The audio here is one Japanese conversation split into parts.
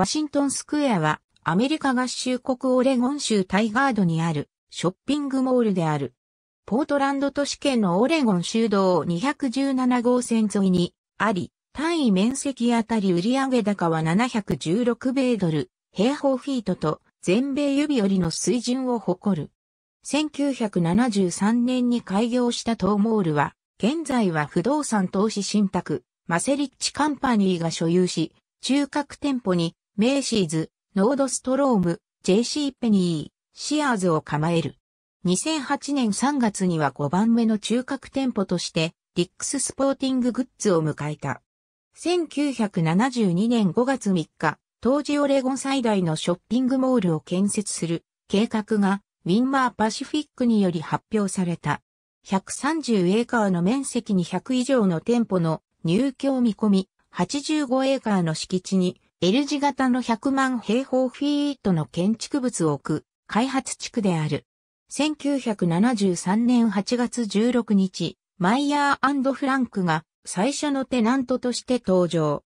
ワシントンスクエアはアメリカ合衆国オレゴン州タイガードにあるショッピングモールである。ポートランド都市圏のオレゴン州道217号線沿いにあり、単位面積あたり売上高は716米ドル、平方フィートと全米指折りの水準を誇る。1973年に開業したトーモールは、現在は不動産投資信託、マセリッチカンパニーが所有し、中核店舗にメイシーズ、ノードストローム、JC ペニー、シアーズを構える。2008年3月には5番目の中核店舗として、ディックススポーティンググッズを迎えた。1972年5月3日、当時オレゴン最大のショッピングモールを建設する計画がウィンマーパシフィックにより発表された。130エーカーの面積に100以上の店舗の入居を見込み、85エーカーの敷地に L 字型の100万平方フィートの建築物を置く開発地区である。1973年8月16日、マイヤーフランクが最初のテナントとして登場。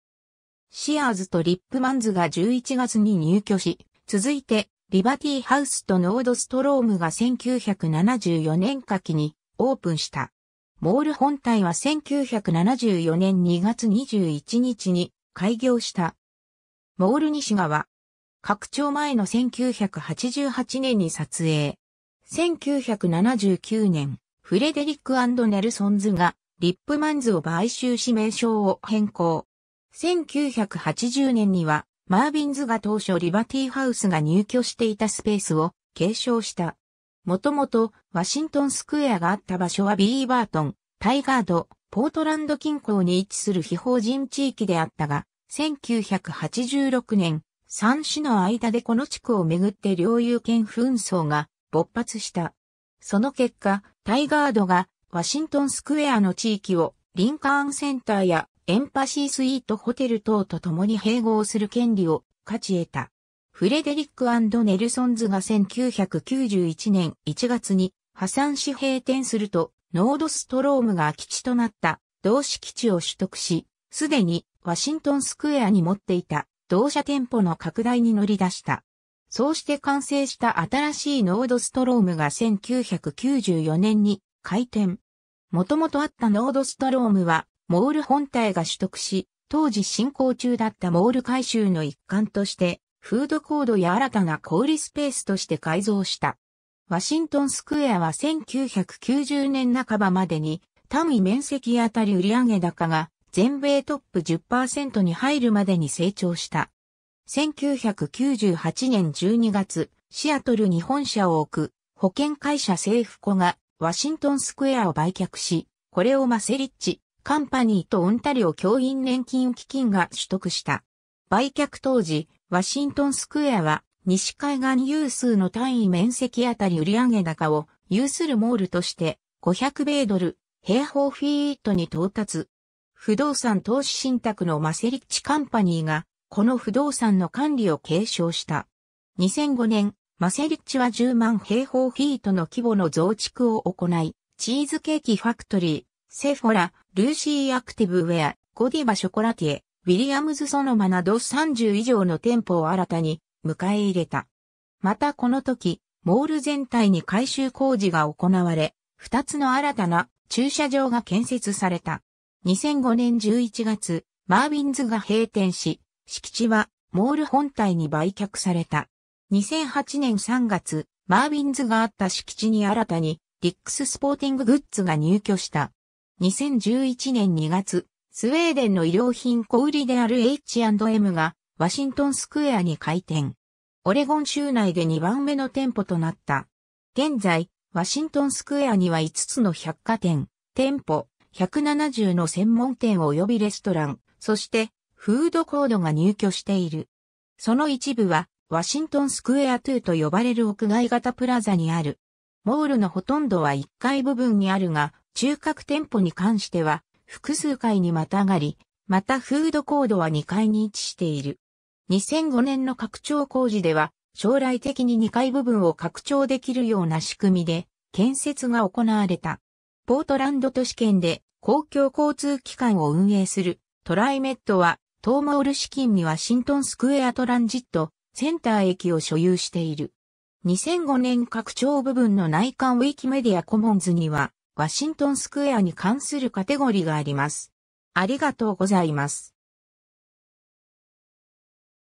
シアーズとリップマンズが11月に入居し、続いてリバティハウスとノードストロームが1974年夏季にオープンした。モール本体は1974年2月21日に開業した。モール西側。拡張前の1988年に撮影。1979年、フレデリックネルソンズがリップマンズを買収し名称を変更。1980年には、マービンズが当初リバティハウスが入居していたスペースを継承した。もともとワシントンスクエアがあった場所はビーバートン、タイガード、ポートランド近郊に位置する非法人地域であったが、1986年、三市の間でこの地区をめぐって領有権紛争が勃発した。その結果、タイガードがワシントンスクエアの地域をリンカーンセンターやエンパシースイートホテル等と共に併合する権利を勝ち得た。フレデリックネルソンズが1991年1月に破産し閉店するとノードストロームが空き地となった同市基地を取得し、すでにワシントンスクエアに持っていた同社店舗の拡大に乗り出した。そうして完成した新しいノードストロームが1994年に開店。もともとあったノードストロームはモール本体が取得し、当時進行中だったモール改修の一環として、フードコードや新たな小売スペースとして改造した。ワシントンスクエアは1990年半ばまでに単位面積あたり売上高が全米トップ10%に入るまでに成長した。1998年12月、シアトル日本社を置く保険会社政府庫がワシントンスクエアを売却し、これをマセリッチ、カンパニーとオンタリオ教員年金基金が取得した。売却当時、ワシントンスクエアは西海岸有数の単位面積あたり売上高を有するモールとして500米ドル、平方フィートに到達。不動産投資信託のマセリッチカンパニーが、この不動産の管理を継承した。2005年、マセリッチは10万平方フィートの規模の増築を行い、チーズケーキファクトリー、セフォラ、ルーシーアクティブウェア、ゴディバショコラティエ、ウィリアムズソノマなど30以上の店舗を新たに迎え入れた。またこの時、モール全体に改修工事が行われ、2つの新たな駐車場が建設された。2005年11月、マービンズが閉店し、敷地はモール本体に売却された。2008年3月、マービンズがあった敷地に新たに、リックススポーティンググッズが入居した。2011年2月、スウェーデンの衣料品小売りである H&M が、ワシントンスクエアに開店。オレゴン州内で2番目の店舗となった。現在、ワシントンスクエアには5つの百貨店、店舗、170の専門店及びレストラン、そしてフードコードが入居している。その一部はワシントンスクエア2と呼ばれる屋外型プラザにある。モールのほとんどは1階部分にあるが、中核店舗に関しては複数階にまたがり、またフードコードは2階に位置している。2005年の拡張工事では、将来的に2階部分を拡張できるような仕組みで、建設が行われた。ポートランド都市圏で公共交通機関を運営するトライメットは、トーモール資金にワシントンスクエアトランジットセンター駅を所有している。2005年拡張部分の内観ウィキメディアコモンズには、ワシントンスクエアに関するカテゴリーがあります。ありがとうございます。